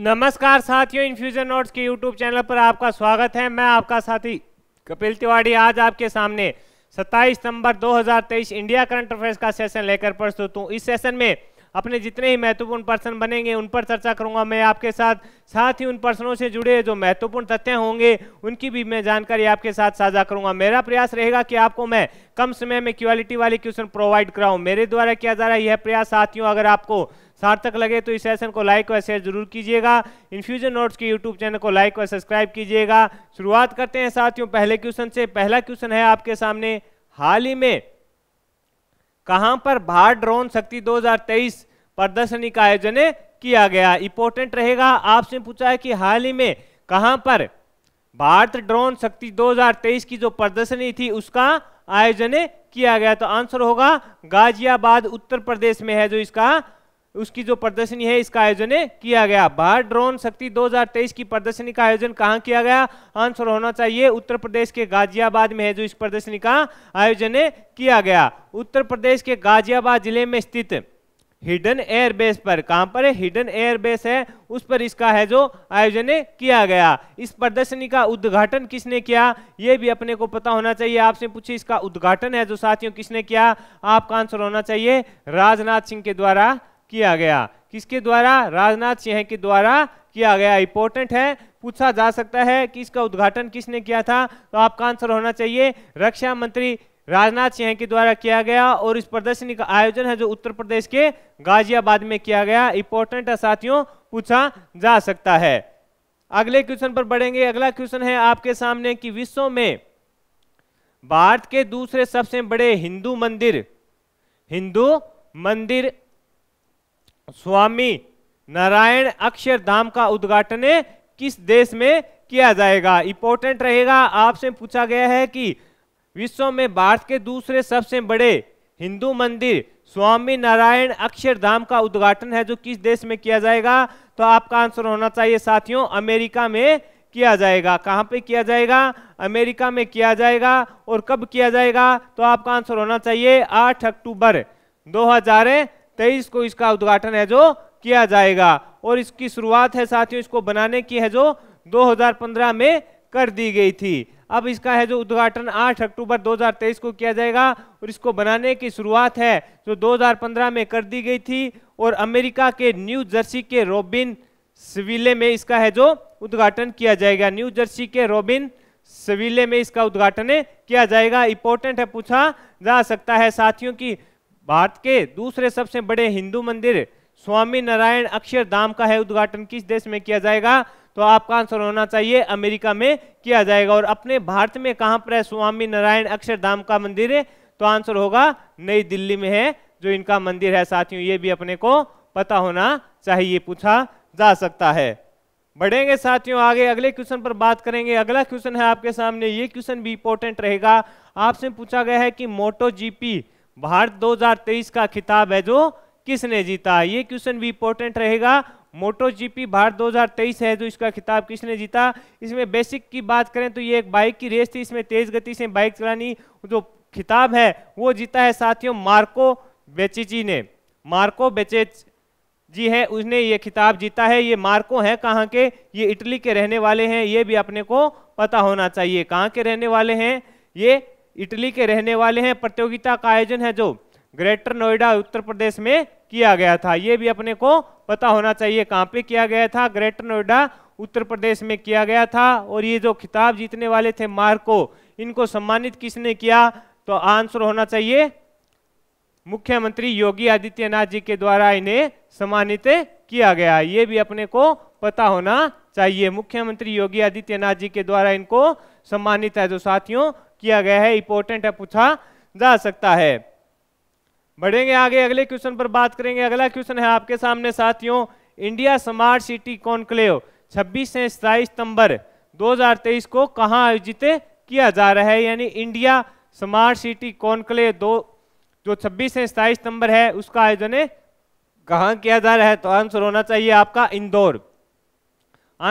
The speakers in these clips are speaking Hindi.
नमस्कार साथियों इन्फ्यूजन नोट्स के यूट्यूब चैनल पर आपका स्वागत है मैं आपका साथी कपिल तिवाड़ी आज आपके सामने 27 सितंबर 2023 इंडिया करंट अफेयर्स का सेशन लेकर प्रस्तुत हूँ इस सेशन में अपने जितने ही महत्वपूर्ण पर्सन बनेंगे उन पर चर्चा करूंगा मैं आपके साथ साथ ही उन पर्सनों से जुड़े जो महत्वपूर्ण तथ्य होंगे उनकी भी मैं जानकारी आपके साथ साझा करूंगा मेरा प्रयास रहेगा कि आपको मैं कम समय में क्वालिटी वाले क्वेश्चन प्रोवाइड कराऊं मेरे द्वारा किया जा रहा है यह प्रयास साथियों अगर आपको सार्थक लगे तो इस सेशन को लाइक व शेयर जरूर कीजिएगा इन्फ्यूजन नोट्स के यूट्यूब चैनल को लाइक व सब्सक्राइब कीजिएगा शुरुआत करते हैं साथियों पहले क्वेश्चन से पहला क्वेश्चन है आपके सामने हाल ही में कहां पर भार ड्रोन शक्ति 2023 प्रदर्शनी का आयोजन किया गया इंपोर्टेंट रहेगा आपसे पूछा है कि हाल ही में कहां पर भारत ड्रोन शक्ति 2023 की जो प्रदर्शनी थी उसका आयोजन किया गया तो आंसर होगा गाजियाबाद उत्तर प्रदेश में है जो इसका उसकी जो प्रदर्शनी है इसका आयोजन किया गया भारत ड्रोन शक्ति 2023 की प्रदर्शनी का आयोजन कहाँ किया गया आंसर होना चाहिए उत्तर प्रदेश के गाजियाबाद में है जो इस प्रदर्शनी का आयोजन किया गया उत्तर प्रदेश के गाजियाबाद जिले में स्थित हिडन एयरबेस पर कहाँ पर है हिडन एयरबेस है उस पर इसका है जो आयोजन किया गया इस प्रदर्शनी का उद्घाटन किसने किया ये भी अपने को पता होना चाहिए आपसे पूछे इसका उद्घाटन है जो साथियों किसने किया आपका आंसर होना चाहिए राजनाथ सिंह के द्वारा किया गया किसके द्वारा राजनाथ सिंह के द्वारा किया गया इंपॉर्टेंट है पूछा जा सकता है कि इसका उद्घाटन किसने किया था तो आपका आंसर होना चाहिए रक्षा मंत्री राजनाथ सिंह के द्वारा किया गया और इस प्रदर्शनी का आयोजन है जो उत्तर प्रदेश के गाजियाबाद में किया गया इंपॉर्टेंट है साथियों पूछा जा सकता है अगले क्वेश्चन पर बढ़ेंगे अगला क्वेश्चन है आपके सामने कि विश्व में भारत के दूसरे सबसे बड़े हिंदू मंदिर हिंदू मंदिर स्वामी नारायण अक्षरधाम का उद्घाटन किस देश में किया जाएगा इंपॉर्टेंट रहेगा आपसे पूछा गया है कि विश्व में भारत के दूसरे सबसे बड़े हिंदू मंदिर स्वामी नारायण अक्षरधाम का उद्घाटन है जो किस देश में किया जाएगा तो आपका आंसर होना चाहिए साथियों अमेरिका में किया जाएगा कहां पे किया जाएगा अमेरिका में किया जाएगा और कब किया जाएगा तो आपका आंसर होना चाहिए 8 अक्टूबर हजार तेईस को इसका उद्घाटन है जो किया जाएगा और इसकी शुरुआत है साथियों इसको बनाने की है जो 2015 में कर दी गई थी अब इसका है जो उद्घाटन 8 अक्टूबर 2023 को किया जाएगा और इसको बनाने की शुरुआत है जो 2015 में कर दी गई थी और अमेरिका के न्यू जर्सी के रॉबिन सविले में इसका है जो उद्घाटन किया जाएगा न्यू जर्सी के रॉबिन सविले में इसका उद्घाटन किया जाएगा इंपॉर्टेंट है पूछा जा सकता है साथियों की भारत के दूसरे सबसे बड़े हिंदू मंदिर स्वामी नारायण अक्षरधाम का है उद्घाटन किस देश में किया जाएगा तो आपका आंसर होना चाहिए अमेरिका में किया जाएगा और अपने भारत में कहां पर है स्वामी नारायण अक्षरधाम का मंदिर है तो आंसर होगा नई दिल्ली में है जो इनका मंदिर है साथियों ये भी अपने को पता होना चाहिए पूछा जा सकता है बढ़ेंगे साथियों आगे अगले क्वेश्चन पर बात करेंगे अगला क्वेश्चन है आपके सामने ये क्वेश्चन भी इंपॉर्टेंट रहेगा आपसे पूछा गया है कि मोटो जीपी भारत 2023 का खिताब है जो किसने जीता ये क्वेश्चन भी इंपॉर्टेंट रहेगा मोटो जीपी भारत 2023 है जो इसका खिताब किसने जीता इसमें बेसिक की बात करें तो ये एक बाइक की रेस थी इसमें तेज गति से बाइक चलानी जो खिताब है वो जीता है साथियों मार्को बेचिची ने मार्को बेचेच जी है उसने ये खिताब जीता है ये मार्को है कहाँ के ये इटली के रहने वाले हैं ये भी अपने को पता होना चाहिए कहाँ के रहने वाले हैं ये इटली के रहने वाले हैं प्रतियोगिता का आयोजन है जो ग्रेटर नोएडा उत्तर प्रदेश में किया गया था ये भी अपने को पता होना चाहिए कहाँ पे किया गया था ग्रेटर नोएडा उत्तर प्रदेश में किया गया था और ये जो खिताब जीतने वाले थे मार्को इनको सम्मानित किसने किया तो आंसर होना चाहिए मुख्यमंत्री योगी आदित्यनाथ जी के द्वारा इन्हें सम्मानित किया गया ये भी अपने को पता होना चाहिए मुख्यमंत्री योगी आदित्यनाथ जी के द्वारा इनको सम्मानित है जो साथियों किया गया है इंपॉर्टेंट है पूछा जा सकता है बढ़ेंगे आगे अगले क्वेश्चन पर बात करेंगे अगला क्वेश्चन है आपके सामने साथियों इंडिया स्मार्ट सिटी कॉन्क्लेव 26 से सताईस सितंबर 2023 को कहां आयोजित किया जा रहा है यानी इंडिया स्मार्ट सिटी कॉन्क्लेव दो जो 26 से सताईस सितंबर है उसका आयोजन कहाँ किया जा रहा है तो आंसर होना चाहिए आपका इंदौर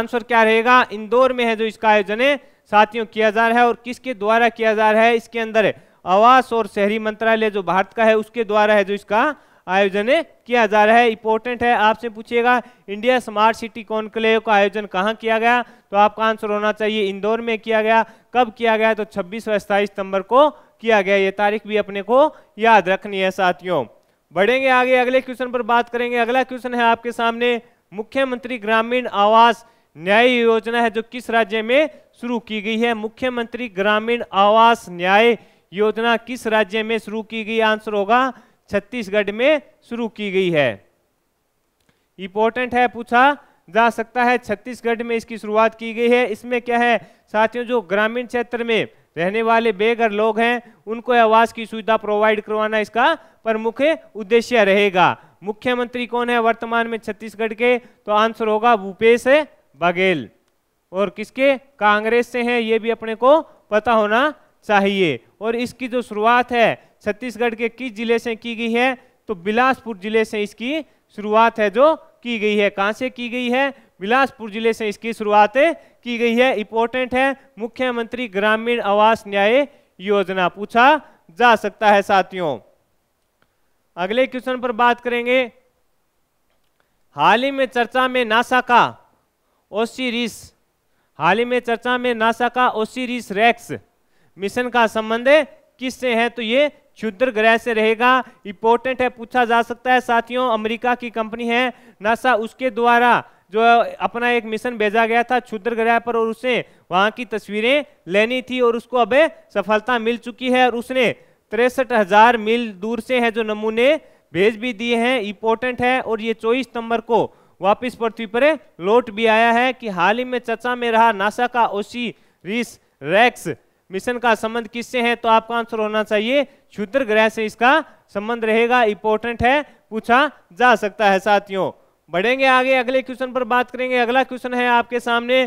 आंसर क्या रहेगा इंदौर में है जो इसका आयोजन है साथियों किया जा रहा है और किसके द्वारा किया जा रहा है इसके अंदर आवास और शहरी मंत्रालय जो भारत का है उसके द्वारा है जो इसका आयोजन किया जा रहा है इंपॉर्टेंट है आपसे पूछिएगा इंडिया स्मार्ट सिटी कॉन्क्लेव का आयोजन कहाँ किया गया तो आपका आंसर होना चाहिए इंदौर में किया गया कब किया गया तो 26 व सताईस सितंबर को किया गया ये तारीख भी अपने को याद रखनी है साथियों बढ़ेंगे आगे अगले क्वेश्चन पर बात करेंगे अगला क्वेश्चन है आपके सामने मुख्यमंत्री ग्रामीण आवास न्याय योजना है जो किस राज्य में शुरू की गई है मुख्यमंत्री ग्रामीण आवास न्याय योजना किस राज्य में शुरू की गई आंसर होगा छत्तीसगढ़ में शुरू की गई है इंपॉर्टेंट है पूछा जा सकता है छत्तीसगढ़ में इसकी शुरुआत की गई है इसमें क्या है साथियों जो ग्रामीण क्षेत्र में रहने वाले बेघर लोग हैं उनको आवास की सुविधा प्रोवाइड करवाना इसका प्रमुख उद्देश्य रहेगा मुख्यमंत्री कौन है वर्तमान में छत्तीसगढ़ के तो आंसर होगा भूपेश बघेल और किसके कांग्रेस से हैं ये भी अपने को पता होना चाहिए और इसकी जो शुरुआत है छत्तीसगढ़ के किस जिले से की गई है तो बिलासपुर जिले से इसकी शुरुआत है जो की गई है कहाँ से की गई है बिलासपुर जिले से इसकी शुरुआत की गई है इंपॉर्टेंट है मुख्यमंत्री ग्रामीण आवास न्याय योजना पूछा जा सकता है साथियों अगले क्वेश्चन पर बात करेंगे हाल ही में चर्चा में नासा का ओसीरिस हाल ही में चर्चा में नासा का ओसीरिस रेक्स मिशन का संबंध किससे है तो ये क्षुद्र ग्रह से रहेगा इंपॉर्टेंट है पूछा जा सकता है साथियों अमेरिका की कंपनी है नासा उसके द्वारा जो अपना एक मिशन भेजा गया था क्षुद्र ग्रह पर और उसे वहां की तस्वीरें लेनी थी और उसको अब सफलता मिल चुकी है और उसने तिरसठ हजार मील दूर से है जो नमूने भेज भी दिए हैं इंपॉर्टेंट है और ये चौबीस सितंबर को वापस पृथ्वी पर लौट भी आया है कि हाल ही में चर्चा में रहा नासा का ओसी रिस रैक्स मिशन का संबंध किससे है तो आपका आंसर होना चाहिए क्षुद्र ग्रह से इसका संबंध रहेगा इंपॉर्टेंट है पूछा जा सकता है साथियों बढ़ेंगे आगे अगले क्वेश्चन पर बात करेंगे अगला क्वेश्चन है आपके सामने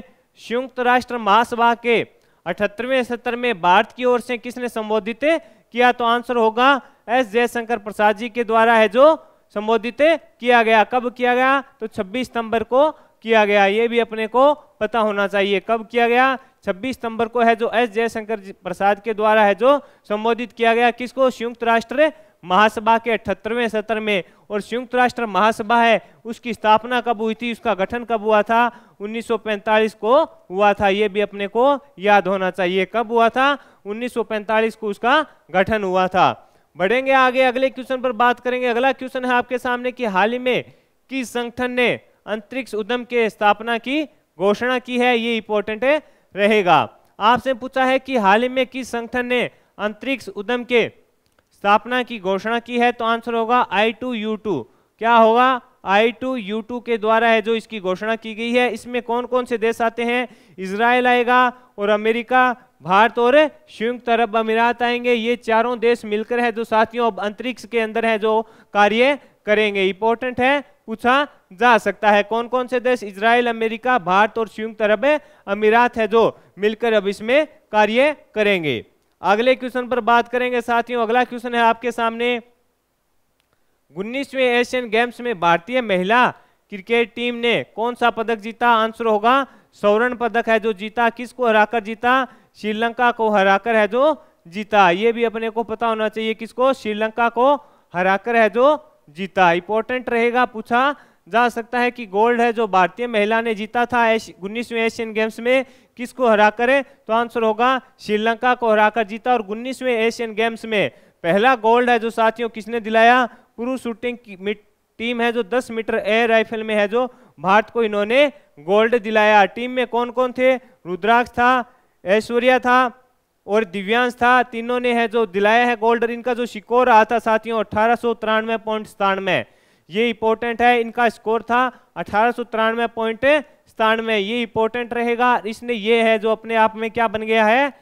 संयुक्त राष्ट्र महासभा के अठहत्तरवें सत्र में भारत की ओर से किसने संबोधित किया तो आंसर होगा एस जयशंकर प्रसाद जी के द्वारा है जो संबोधित किया गया कब किया गया तो 26 सितंबर को किया गया ये भी अपने को पता होना चाहिए कब किया गया 26 सितंबर को है जो एस जयशंकर प्रसाद के द्वारा है जो संबोधित किया गया किसको संयुक्त राष्ट्र महासभा के अठहत्तरवें सत्र में और संयुक्त राष्ट्र महासभा है उसकी स्थापना कब हुई थी उसका गठन कब हुआ था 1945 को हुआ था ये भी अपने को याद होना चाहिए कब हुआ था 1945 को उसका गठन हुआ था बढ़ेंगे आगे अगले क्वेश्चन पर बात करेंगे अगला क्वेश्चन है आपके सामने कि हाल ही में किस संगठन ने अंतरिक्ष उद्यम के स्थापना की घोषणा की है ये इंपॉर्टेंट रहेगा आपसे पूछा है कि हाल ही में किस संगठन ने अंतरिक्ष उद्यम के स्थापना की घोषणा की है तो आंसर होगा आई टू यू टू क्या होगा आई टू यू टू के द्वारा है जो इसकी घोषणा की गई है इसमें कौन कौन से देश आते हैं इसराइल आएगा और अमेरिका भारत तो और संयुक्त अरब अमीरात आएंगे ये चारों देश मिलकर है जो साथियों अब अंतरिक्ष के अंदर है जो कार्य करेंगे इंपॉर्टेंट है पूछा जा सकता है कौन कौन से देश इसराइल अमेरिका भारत और संयुक्त अरब अमीरात है जो मिलकर अब इसमें कार्य करेंगे अगले क्वेश्चन पर बात करेंगे साथियों अगला क्वेश्चन है आपके सामने उन्नीसवें एशियन गेम्स में भारतीय महिला क्रिकेट टीम ने कौन सा पदक जीता आंसर होगा स्वर्ण पदक है जो जीता किसको हराकर जीता श्रीलंका को हराकर है जो जीता ये भी अपने को पता होना चाहिए किसको श्रीलंका को हराकर है जो जीता इंपॉर्टेंट रहेगा पूछा जा सकता है कि गोल्ड है जो भारतीय महिला ने जीता था उन्नीसवें एशियन गेम्स में किसको हराकर है तो आंसर होगा श्रीलंका को हराकर जीता और उन्नीसवें एशियन गेम्स में पहला गोल्ड है जो साथियों किसने दिलाया पुरुष शूटिंग टीम है जो 10 मीटर एयर राइफल में है जो भारत को इन्होंने गोल्ड दिलाया टीम में कौन कौन थे रुद्राक्ष था ऐश्वर्या था और दिव्यांश था तीनों ने है जो दिलाया है गोल्ड और इनका जो स्कोर रहा था साथियों अठारह सौ तिरानवे पॉइंट सतानवे ये इंपॉर्टेंट है इनका स्कोर था अठारह सौ तिरानवे पॉइंट सतानवे ये इंपॉर्टेंट रहेगा इसने ये है जो अपने आप में क्या बन गया है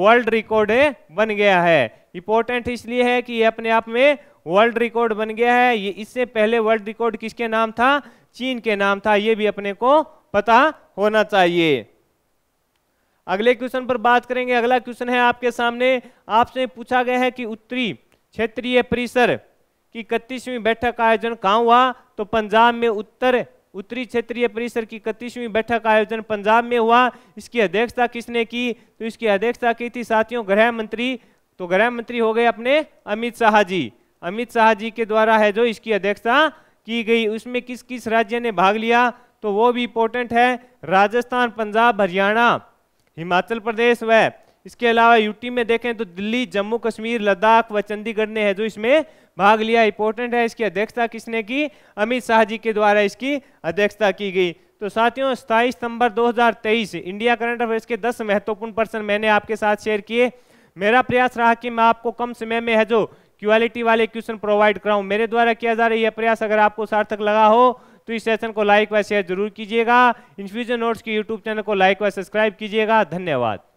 वर्ल्ड रिकॉर्ड बन गया है इंपॉर्टेंट इसलिए है कि ये अपने आप में वर्ल्ड रिकॉर्ड बन गया है ये इससे पहले वर्ल्ड रिकॉर्ड किसके नाम था चीन के नाम था ये भी अपने को पता होना चाहिए अगले क्वेश्चन पर बात करेंगे अगला क्वेश्चन है आपके सामने आपसे पूछा गया है कि उत्तरी क्षेत्रीय परिसर की इकतीसवीं बैठक का आयोजन कहाँ हुआ तो पंजाब में उत्तर उत्तरी क्षेत्रीय परिसर की इकतीसवीं बैठक का आयोजन पंजाब में हुआ इसकी अध्यक्षता किसने की तो इसकी अध्यक्षता की थी साथियों गृह मंत्री तो गृह मंत्री हो गए अपने अमित शाह जी अमित शाह जी के द्वारा है जो इसकी अध्यक्षता की गई उसमें किस किस राज्य ने भाग लिया तो वो भी इंपॉर्टेंट है राजस्थान पंजाब हरियाणा हिमाचल प्रदेश व इसके अलावा यूटी में देखें तो दिल्ली जम्मू कश्मीर लद्दाख व चंडीगढ़ ने है जो इसमें भाग लिया इंपॉर्टेंट है इसकी अध्यक्षता किसने की अमित शाह जी के द्वारा इसकी अध्यक्षता की गई तो साथियों सताईस सितंबर 2023 इंडिया करंट अफेयर्स के 10 महत्वपूर्ण पर्सन मैंने आपके साथ शेयर किए मेरा प्रयास रहा कि मैं आपको कम समय में है जो क्वालिटी वाले क्वेश्चन प्रोवाइड कराऊं मेरे द्वारा किया जा रहा है यह प्रयास अगर आपको सार्थक लगा हो तो इस सेशन को लाइक व शेयर जरूर कीजिएगा इन्फ्यूजन नोट्स के यूट्यूब चैनल को लाइक व सब्सक्राइब कीजिएगा धन्यवाद